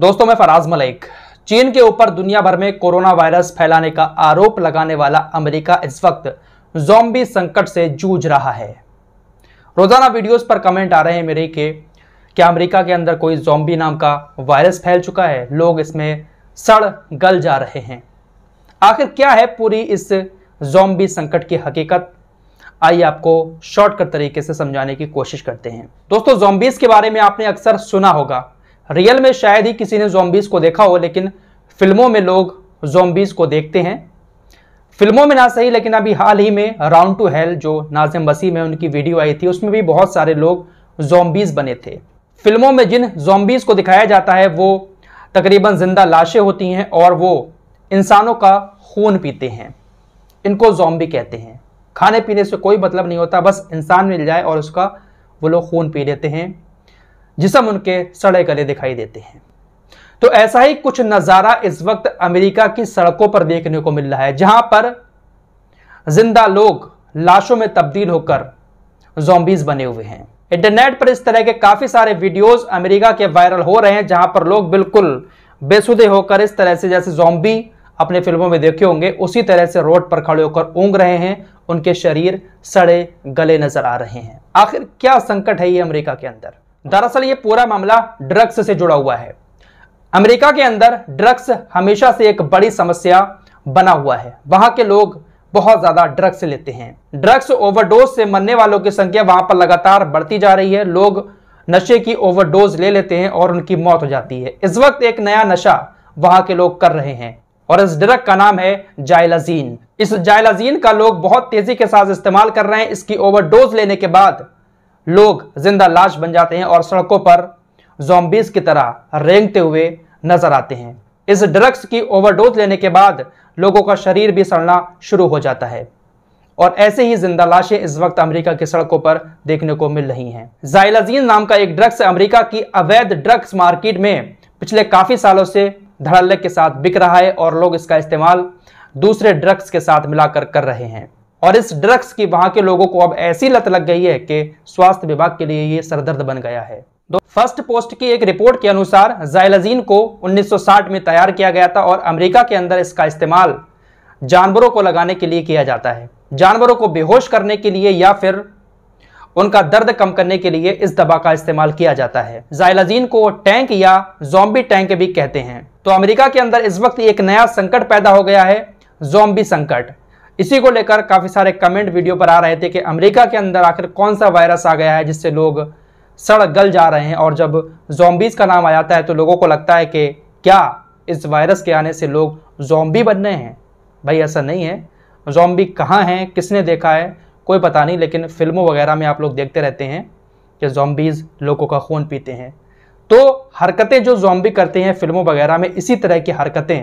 दोस्तों मैं फराज मलिक चीन के ऊपर दुनिया भर में कोरोना वायरस फैलाने का आरोप लगाने वाला अमेरिका इस वक्त जोम्बी संकट से जूझ रहा है रोजाना वीडियोस पर कमेंट आ रहे हैं मेरे के क्या अमेरिका के अंदर कोई जोम्बी नाम का वायरस फैल चुका है लोग इसमें सड़ गल जा रहे हैं आखिर क्या है पूरी इस जोम्बी संकट की हकीकत आइए आपको शॉर्टकट तरीके से समझाने की कोशिश करते हैं दोस्तों जोम्बीज के बारे में आपने अक्सर सुना होगा रियल में शायद ही किसी ने जोम्बिस को देखा हो लेकिन फिल्मों में लोग जोम्बिस को देखते हैं फिल्मों में ना सही लेकिन अभी हाल ही में राउंड टू हेल जो नाजिम वसीम है उनकी वीडियो आई थी उसमें भी बहुत सारे लोग जोम्बिस बने थे फिल्मों में जिन जोम्बिस को दिखाया जाता है वो तकरीबन जिंदा लाशें होती हैं और वो इंसानों का खून पीते हैं इनको जोम्बी कहते हैं खाने पीने से कोई मतलब नहीं होता बस इंसान मिल जाए और उसका वो लोग खून पी लेते हैं जिसम उनके सड़े गले दिखाई देते हैं तो ऐसा ही कुछ नज़ारा इस वक्त अमेरिका की सड़कों पर देखने को मिल रहा है जहां पर जिंदा लोग लाशों में तब्दील होकर जोम्बीज बने हुए हैं इंटरनेट पर इस तरह के काफी सारे वीडियोस अमेरिका के वायरल हो रहे हैं जहां पर लोग बिल्कुल बेसुदे होकर इस तरह से जैसे जोम्बी अपने फिल्मों में देखे होंगे उसी तरह से रोड पर खड़े होकर ऊँग रहे हैं उनके शरीर सड़े गले नजर आ रहे हैं आखिर क्या संकट है ये अमेरिका के अंदर दरअसल ये पूरा मामला ड्रग्स से जुड़ा हुआ है अमेरिका के अंदर ड्रग्स हमेशा से एक बड़ी समस्या बना हुआ है वहां के लोग बहुत ज्यादा ड्रग्स लेते हैं ड्रग्स ओवरडोज से मरने वालों की संख्या वहां पर लगातार बढ़ती जा रही है लोग नशे की ओवरडोज ले लेते हैं और उनकी मौत हो जाती है इस वक्त एक नया नशा वहां के लोग कर रहे हैं और इस ड्रग का नाम है जायलाजीन इस जायलाजीन का लोग बहुत तेजी के साथ इस्तेमाल कर रहे हैं इसकी ओवरडोज लेने के बाद लोग जिंदा लाश बन जाते हैं और सड़कों पर जोम्बिस की तरह रेंगते हुए नजर आते हैं इस ड्रग्स की ओवरडोज लेने के बाद लोगों का शरीर भी सड़ना शुरू हो जाता है और ऐसे ही जिंदा लाशें इस वक्त अमेरिका की सड़कों पर देखने को मिल रही हैं जाइलाजीन नाम का एक ड्रग्स अमेरिका की अवैध ड्रग्स मार्केट में पिछले काफ़ी सालों से धड़ल्ले के साथ बिक रहा है और लोग इसका इस्तेमाल दूसरे ड्रग्स के साथ मिलाकर कर रहे हैं और इस ड्रग्स की वहां के लोगों को अब ऐसी लत लग गई है कि स्वास्थ्य विभाग के लिए ये सरदर्द बन गया है फर्स्ट पोस्ट की एक रिपोर्ट के अनुसार जायलाजीन को 1960 में तैयार किया गया था और अमेरिका के अंदर इसका इस्तेमाल जानवरों को लगाने के लिए किया जाता है जानवरों को बेहोश करने के लिए या फिर उनका दर्द कम करने के लिए इस दवा का इस्तेमाल किया जाता है जायलाजीन को टैंक या जोम्बी टैंक भी कहते हैं तो अमरीका के अंदर इस वक्त एक नया संकट पैदा हो गया है जोम्बी संकट इसी को लेकर काफ़ी सारे कमेंट वीडियो पर आ रहे थे कि अमेरिका के अंदर आखिर कौन सा वायरस आ गया है जिससे लोग सड़क गल जा रहे हैं और जब जोम्बीज़ का नाम आ जाता है तो लोगों को लगता है कि क्या इस वायरस के आने से लोग जोम्बी बन रहे हैं भाई ऐसा नहीं है जोम्बी कहाँ हैं किसने देखा है कोई पता नहीं लेकिन फिल्मों वगैरह में आप लोग देखते रहते हैं कि जोम्बीज़ लोगों का खून पीते हैं तो हरकतें जो जोम्बी करते हैं फिल्मों वगैरह में इसी तरह की हरकतें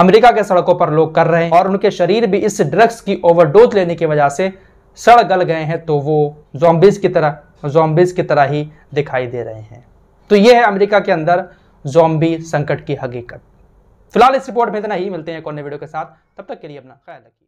अमेरिका के सड़कों पर लोग कर रहे हैं और उनके शरीर भी इस ड्रग्स की ओवरडोज लेने की वजह से सड़ गल गए हैं तो वो जोम्बिस की तरह जोम्बिस की तरह ही दिखाई दे रहे हैं तो ये है अमेरिका के अंदर जोम्बी संकट की हकीकत फिलहाल इस रिपोर्ट में इतना ही मिलते हैं एक और वीडियो के साथ तब तक के लिए अपना ख्याल रखिए